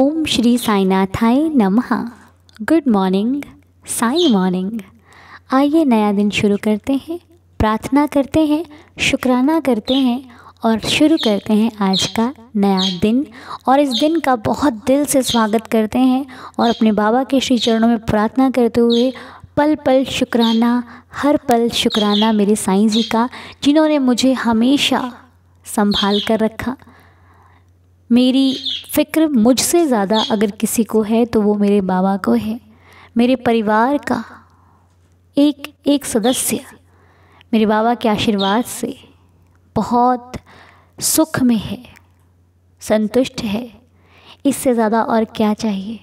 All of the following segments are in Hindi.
ओम श्री साईनाथाय नमः गुड मॉर्निंग साई मॉर्निंग आइए नया दिन शुरू करते हैं प्रार्थना करते हैं शुक्राना करते हैं और शुरू करते हैं आज का नया दिन और इस दिन का बहुत दिल से स्वागत करते हैं और अपने बाबा के श्री चरणों में प्रार्थना करते हुए पल पल शुक्राना हर पल शुक्राना मेरे साईं जी का जिन्होंने मुझे हमेशा संभाल कर रखा मेरी फ़िक्र मुझसे ज़्यादा अगर किसी को है तो वो मेरे बाबा को है मेरे परिवार का एक एक सदस्य मेरे बाबा के आशीर्वाद से बहुत सुख में है संतुष्ट है इससे ज़्यादा और क्या चाहिए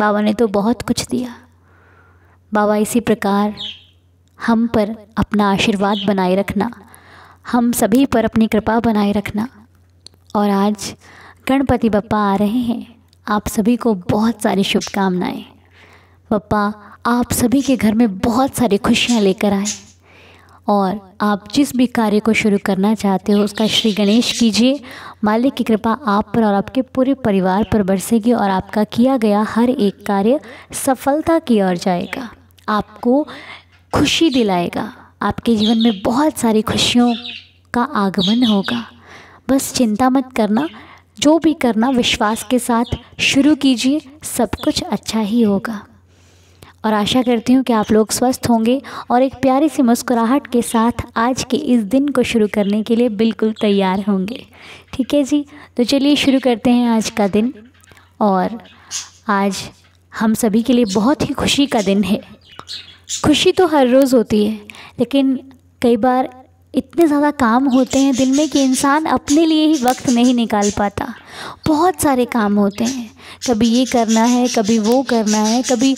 बाबा ने तो बहुत कुछ दिया बाबा इसी प्रकार हम पर अपना आशीर्वाद बनाए रखना हम सभी पर अपनी कृपा बनाए रखना और आज गणपति बप्पा आ रहे हैं आप सभी को बहुत सारी शुभकामनाएं पप्पा आप सभी के घर में बहुत सारी खुशियां लेकर आए और आप जिस भी कार्य को शुरू करना चाहते हो उसका श्री गणेश कीजिए मालिक की कृपा आप पर और आपके पूरे परिवार पर बरसेगी और आपका किया गया हर एक कार्य सफलता की ओर जाएगा आपको खुशी दिलाएगा आपके जीवन में बहुत सारी खुशियों का आगमन होगा बस चिंता मत करना जो भी करना विश्वास के साथ शुरू कीजिए सब कुछ अच्छा ही होगा और आशा करती हूँ कि आप लोग स्वस्थ होंगे और एक प्यारी सी मुस्कुराहट के साथ आज के इस दिन को शुरू करने के लिए बिल्कुल तैयार होंगे ठीक है जी तो चलिए शुरू करते हैं आज का दिन और आज हम सभी के लिए बहुत ही खुशी का दिन है खुशी तो हर रोज़ होती है लेकिन कई बार इतने ज़्यादा काम होते हैं दिन में कि इंसान अपने लिए ही वक्त नहीं निकाल पाता बहुत सारे काम होते हैं कभी ये करना है कभी वो करना है कभी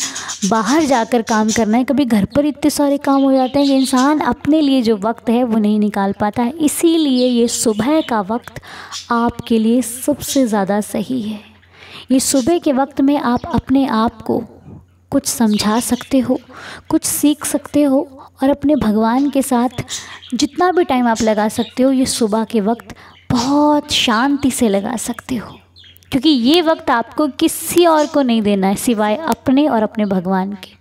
बाहर जाकर काम करना है कभी घर पर इतने सारे काम हो जाते हैं कि इंसान अपने लिए जो वक्त है वो नहीं निकाल पाता है इसीलिए ये सुबह का वक्त आपके लिए सबसे ज़्यादा सही है ये सुबह के वक्त में आप अपने आप को कुछ समझा सकते हो कुछ सीख सकते हो और अपने भगवान के साथ जितना भी टाइम आप लगा सकते हो ये सुबह के वक्त बहुत शांति से लगा सकते हो क्योंकि ये वक्त आपको किसी और को नहीं देना है सिवाय अपने और अपने भगवान के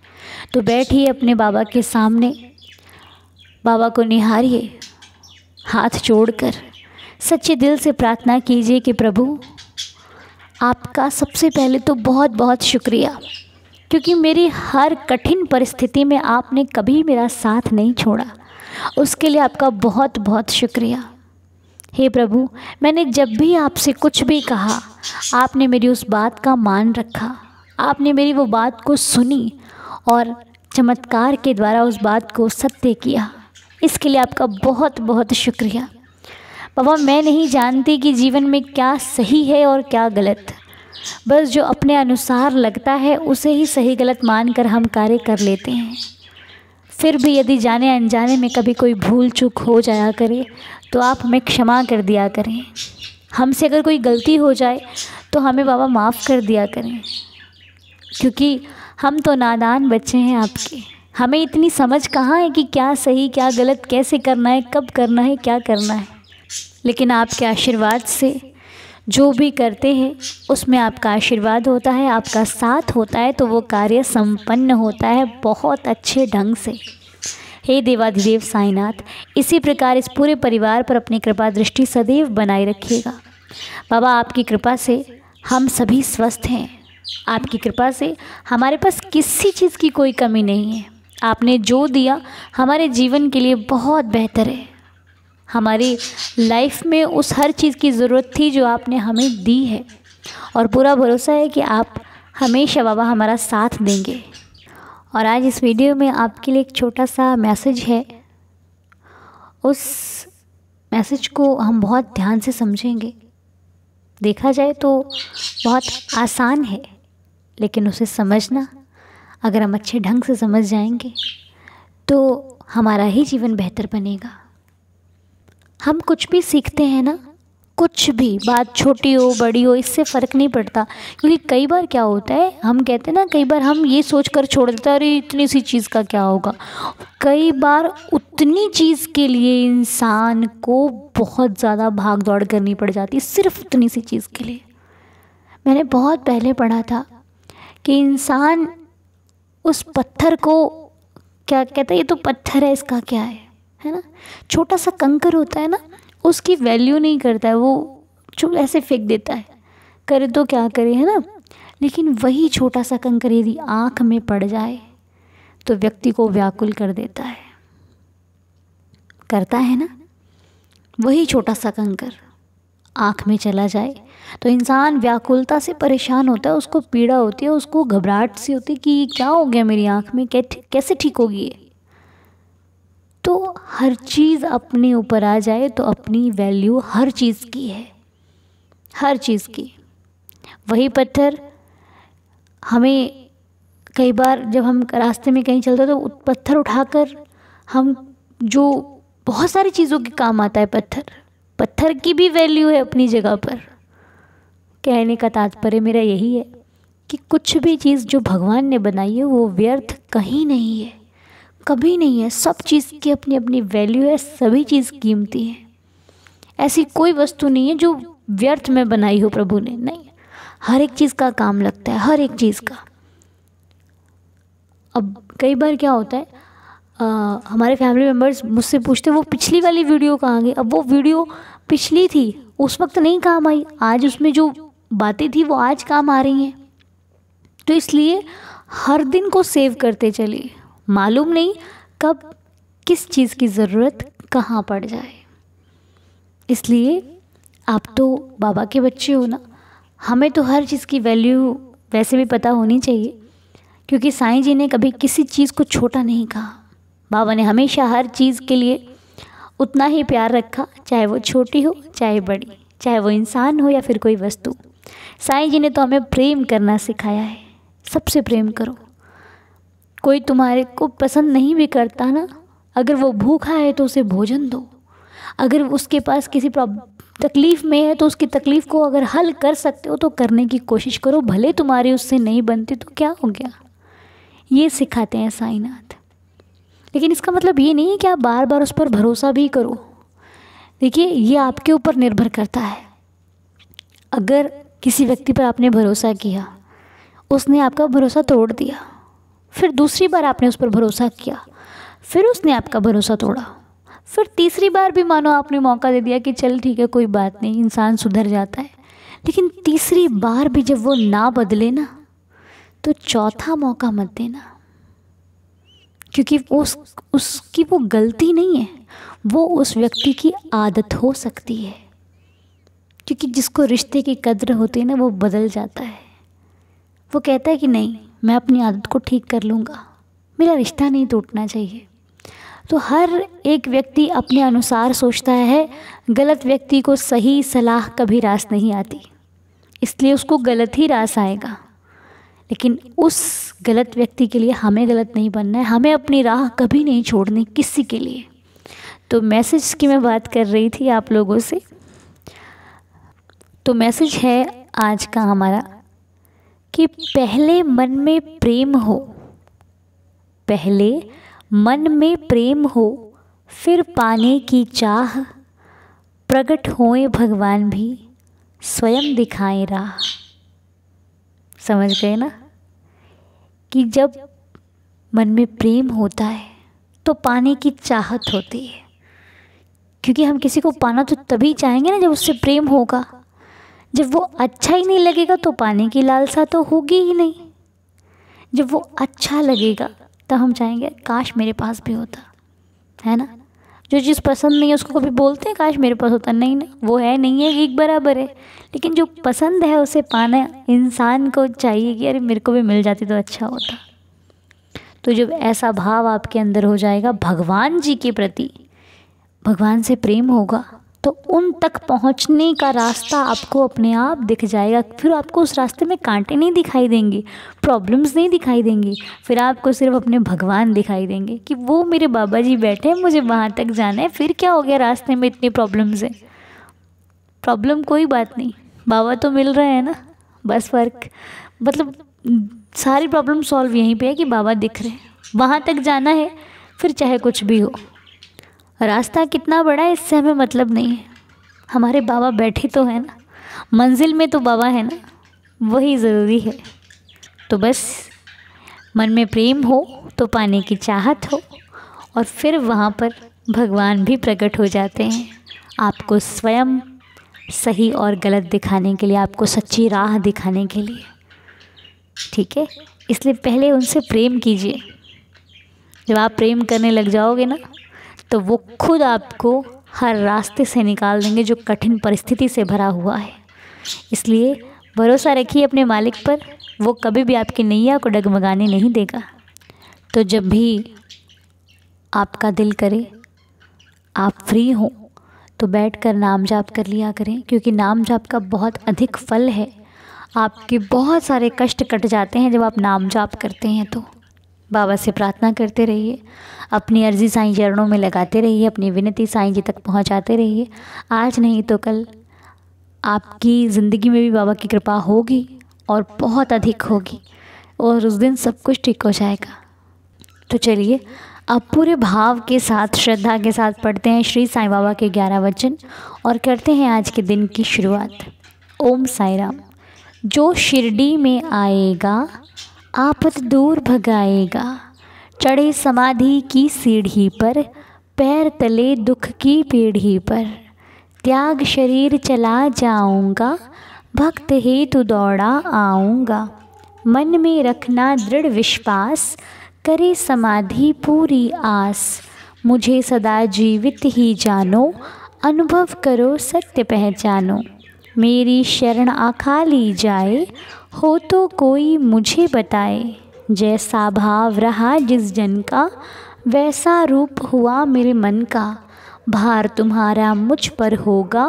तो बैठिए अपने बाबा के सामने बाबा को निहारिए हाथ जोड़कर सच्चे दिल से प्रार्थना कीजिए कि प्रभु आपका सबसे पहले तो बहुत बहुत शुक्रिया क्योंकि मेरी हर कठिन परिस्थिति में आपने कभी मेरा साथ नहीं छोड़ा उसके लिए आपका बहुत बहुत शुक्रिया हे प्रभु मैंने जब भी आपसे कुछ भी कहा आपने मेरी उस बात का मान रखा आपने मेरी वो बात को सुनी और चमत्कार के द्वारा उस बात को सत्य किया इसके लिए आपका बहुत बहुत शुक्रिया बाबा मैं नहीं जानती कि जीवन में क्या सही है और क्या गलत बस जो अपने अनुसार लगता है उसे ही सही गलत मानकर हम कार्य कर लेते हैं फिर भी यदि जाने अनजाने में कभी कोई भूल चूक हो जाया करे तो आप हमें क्षमा कर दिया करें हमसे अगर कोई गलती हो जाए तो हमें बाबा माफ़ कर दिया करें क्योंकि हम तो नादान बच्चे हैं आपके हमें इतनी समझ कहाँ है कि क्या सही क्या गलत कैसे करना है कब करना है क्या करना है लेकिन आपके आशीर्वाद से जो भी करते हैं उसमें आपका आशीर्वाद होता है आपका साथ होता है तो वो कार्य संपन्न होता है बहुत अच्छे ढंग से हे देवाधिदेव साईनाथ इसी प्रकार इस पूरे परिवार पर अपनी कृपा दृष्टि सदैव बनाए रखिएगा बाबा आपकी कृपा से हम सभी स्वस्थ हैं आपकी कृपा से हमारे पास किसी चीज़ की कोई कमी नहीं है आपने जो दिया हमारे जीवन के लिए बहुत बेहतर है हमारी लाइफ में उस हर चीज़ की ज़रूरत थी जो आपने हमें दी है और पूरा भरोसा है कि आप हमेशा बाबा हमारा साथ देंगे और आज इस वीडियो में आपके लिए एक छोटा सा मैसेज है उस मैसेज को हम बहुत ध्यान से समझेंगे देखा जाए तो बहुत आसान है लेकिन उसे समझना अगर हम अच्छे ढंग से समझ जाएंगे तो हमारा ही जीवन बेहतर बनेगा हम कुछ भी सीखते हैं ना कुछ भी बात छोटी हो बड़ी हो इससे फ़र्क नहीं पड़ता क्योंकि कई बार क्या होता है हम कहते हैं ना कई बार हम ये सोच कर छोड़ देते हैं अरे इतनी सी चीज़ का क्या होगा कई बार उतनी चीज़ के लिए इंसान को बहुत ज़्यादा भाग दौड़ करनी पड़ जाती है सिर्फ उतनी सी चीज़ के लिए मैंने बहुत पहले पढ़ा था कि इंसान उस पत्थर को क्या कहता है ये तो पत्थर है इसका क्या है है ना छोटा सा कंकर होता है ना उसकी वैल्यू नहीं करता है वो जो ऐसे फेंक देता है करे तो क्या करे है ना लेकिन वही छोटा सा कंकर यदि आँख में पड़ जाए तो व्यक्ति को व्याकुल कर देता है करता है ना वही छोटा सा कंकर आँख में चला जाए तो इंसान व्याकुलता से परेशान होता है उसको पीड़ा होती है उसको घबराहट सी होती है कि क्या हो गया मेरी आँख में कैसे ठीक होगी ये तो हर चीज़ अपने ऊपर आ जाए तो अपनी वैल्यू हर चीज़ की है हर चीज़ की वही पत्थर हमें कई बार जब हम रास्ते में कहीं चलते तो पत्थर उठाकर हम जो बहुत सारी चीज़ों के काम आता है पत्थर पत्थर की भी वैल्यू है अपनी जगह पर कहने का तात्पर्य मेरा यही है कि कुछ भी चीज़ जो भगवान ने बनाई है वो व्यर्थ कहीं नहीं है कभी नहीं है सब चीज़ की अपनी अपनी वैल्यू है सभी चीज़ कीमती है ऐसी कोई वस्तु नहीं है जो व्यर्थ में बनाई हो प्रभु ने नहीं हर एक चीज़ का काम लगता है हर एक चीज़ का अब कई बार क्या होता है आ, हमारे फैमिली मेम्बर्स मुझसे पूछते वो पिछली वाली वीडियो कहाँ गई अब वो वीडियो पिछली थी उस वक्त नहीं काम आई आज उसमें जो बातें थी वो आज काम आ रही हैं तो इसलिए हर दिन को सेव करते चलिए मालूम नहीं कब किस चीज़ की ज़रूरत कहाँ पड़ जाए इसलिए आप तो बाबा के बच्चे हो ना हमें तो हर चीज़ की वैल्यू वैसे भी पता होनी चाहिए क्योंकि साईं जी ने कभी किसी चीज़ को छोटा नहीं कहा बाबा ने हमेशा हर चीज़ के लिए उतना ही प्यार रखा चाहे वो छोटी हो चाहे बड़ी चाहे वो इंसान हो या फिर कोई वस्तु साईं जी ने तो हमें प्रेम करना सिखाया है सबसे प्रेम करो कोई तुम्हारे को पसंद नहीं भी करता ना अगर वो भूखा है तो उसे भोजन दो अगर उसके पास किसी तकलीफ़ में है तो उसकी तकलीफ़ को अगर हल कर सकते हो तो करने की कोशिश करो भले तुम्हारी उससे नहीं बनती तो क्या हो गया ये सिखाते हैं साईनाथ लेकिन इसका मतलब ये नहीं है कि आप बार बार उस पर भरोसा भी करो देखिए ये आपके ऊपर निर्भर करता है अगर किसी व्यक्ति पर आपने भरोसा किया उसने आपका भरोसा तोड़ दिया फिर दूसरी बार आपने उस पर भरोसा किया फिर उसने आपका भरोसा तोड़ा फिर तीसरी बार भी मानो आपने मौका दे दिया कि चल ठीक है कोई बात नहीं इंसान सुधर जाता है लेकिन तीसरी बार भी जब वो ना बदले ना तो चौथा मौका मत देना क्योंकि उस उसकी वो गलती नहीं है वो उस व्यक्ति की आदत हो सकती है क्योंकि जिसको रिश्ते की कद्र होती है ना वो बदल जाता है वो कहता है कि नहीं मैं अपनी आदत को ठीक कर लूँगा मेरा रिश्ता नहीं टूटना चाहिए तो हर एक व्यक्ति अपने अनुसार सोचता है गलत व्यक्ति को सही सलाह कभी रास नहीं आती इसलिए उसको गलत ही रास आएगा लेकिन उस गलत व्यक्ति के लिए हमें गलत नहीं बनना है हमें अपनी राह कभी नहीं छोड़नी किसी के लिए तो मैसेज की मैं बात कर रही थी आप लोगों से तो मैसेज है आज का हमारा कि पहले मन में प्रेम हो पहले मन में प्रेम हो फिर पाने की चाह प्रकट होए भगवान भी स्वयं दिखाएं राह समझ गए ना कि जब मन में प्रेम होता है तो पाने की चाहत होती है क्योंकि हम किसी को पाना तो तभी चाहेंगे ना जब उससे प्रेम होगा जब वो अच्छा ही नहीं लगेगा तो पाने की लालसा तो होगी ही नहीं जब वो अच्छा लगेगा तो हम चाहेंगे काश मेरे पास भी होता है ना जो चीज़ पसंद नहीं है उसको कभी बोलते हैं काश मेरे पास होता नहीं ना वो है नहीं है एक बराबर है लेकिन जो पसंद है उसे पाना इंसान को चाहिए कि अरे मेरे को भी मिल जाती तो अच्छा होता तो जब ऐसा भाव आपके अंदर हो जाएगा भगवान जी के प्रति भगवान से प्रेम होगा तो उन तक पहुंचने का रास्ता आपको अपने आप दिख जाएगा फिर आपको उस रास्ते में कांटे नहीं दिखाई देंगे प्रॉब्लम्स नहीं दिखाई देंगी फिर आपको सिर्फ अपने भगवान दिखाई देंगे कि वो मेरे बाबा जी बैठे हैं मुझे वहाँ तक जाना है फिर क्या हो गया रास्ते में इतनी प्रॉब्लम्स हैं प्रॉब्लम कोई बात नहीं बाबा तो मिल रहे हैं ना बस फ़र्क मतलब सारी प्रॉब्लम सॉल्व यहीं पर है कि बाबा दिख रहे हैं वहाँ तक जाना है फिर चाहे कुछ भी हो रास्ता कितना बड़ा है इससे हमें मतलब नहीं है हमारे बाबा बैठे तो हैं ना मंजिल में तो बाबा है ना वही ज़रूरी है तो बस मन में प्रेम हो तो पाने की चाहत हो और फिर वहाँ पर भगवान भी प्रकट हो जाते हैं आपको स्वयं सही और गलत दिखाने के लिए आपको सच्ची राह दिखाने के लिए ठीक है इसलिए पहले उनसे प्रेम कीजिए जब आप प्रेम करने लग जाओगे ना तो वो खुद आपको हर रास्ते से निकाल देंगे जो कठिन परिस्थिति से भरा हुआ है इसलिए भरोसा रखिए अपने मालिक पर वो कभी भी आपकी नैया को डगमगाने नहीं देगा तो जब भी आपका दिल करे आप फ्री हो तो बैठकर नाम जाप कर लिया करें क्योंकि नाम जाप का बहुत अधिक फल है आपके बहुत सारे कष्ट कट जाते हैं जब आप नाम जाप करते हैं तो बाबा से प्रार्थना करते रहिए अपनी अर्जी साईं चरणों में लगाते रहिए अपनी विनती साईं जी तक पहुंचाते रहिए आज नहीं तो कल आपकी ज़िंदगी में भी बाबा की कृपा होगी और बहुत अधिक होगी और उस दिन सब कुछ ठीक हो जाएगा तो चलिए अब पूरे भाव के साथ श्रद्धा के साथ पढ़ते हैं श्री साईं बाबा के ग्यारह वचन और करते हैं आज के दिन की शुरुआत ओम साई राम जो शिरडी में आएगा आपत दूर भगाएगा चढ़े समाधि की सीढ़ी पर पैर तले दुख की पीढ़ी पर त्याग शरीर चला जाऊंगा भक्त हेतु दौड़ा आऊंगा मन में रखना दृढ़ विश्वास करे समाधि पूरी आस मुझे सदा जीवित ही जानो अनुभव करो सत्य पहचानो मेरी शरण आखा ली जाए हो तो कोई मुझे बताए जैसा भाव रहा जिस जन का वैसा रूप हुआ मेरे मन का भार तुम्हारा मुझ पर होगा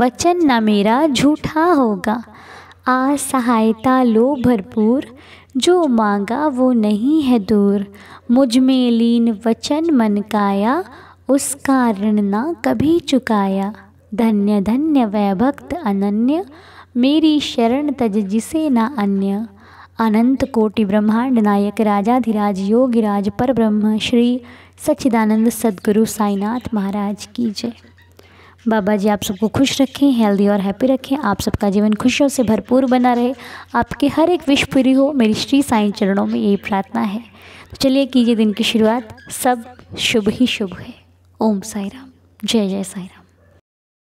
वचन न मेरा झूठा होगा आ सहायता लो भरपूर जो मांगा वो नहीं है दूर मुझ में लीन वचन मन काया उसका ऋण ना कभी चुकाया धन्य धन्य वै भक्त अनन्य मेरी शरण तज जिसे ना अन्य अनंत कोटि ब्रह्मांड नायक राजाधिराज योगिराज पर ब्रह्म श्री सच्चिदानंद सदगुरु साईनाथ महाराज की जय बाबा जी आप सबको खुश रखें हेल्दी और हैप्पी रखें आप सबका जीवन खुशियों से भरपूर बना रहे आपके हर एक विश पूरी हो मेरी श्री साईं चरणों में यही प्रार्थना है तो चलिए कीजिए दिन की शुरुआत सब शुभ ही शुभ है ओम साई राम जय जय साई राम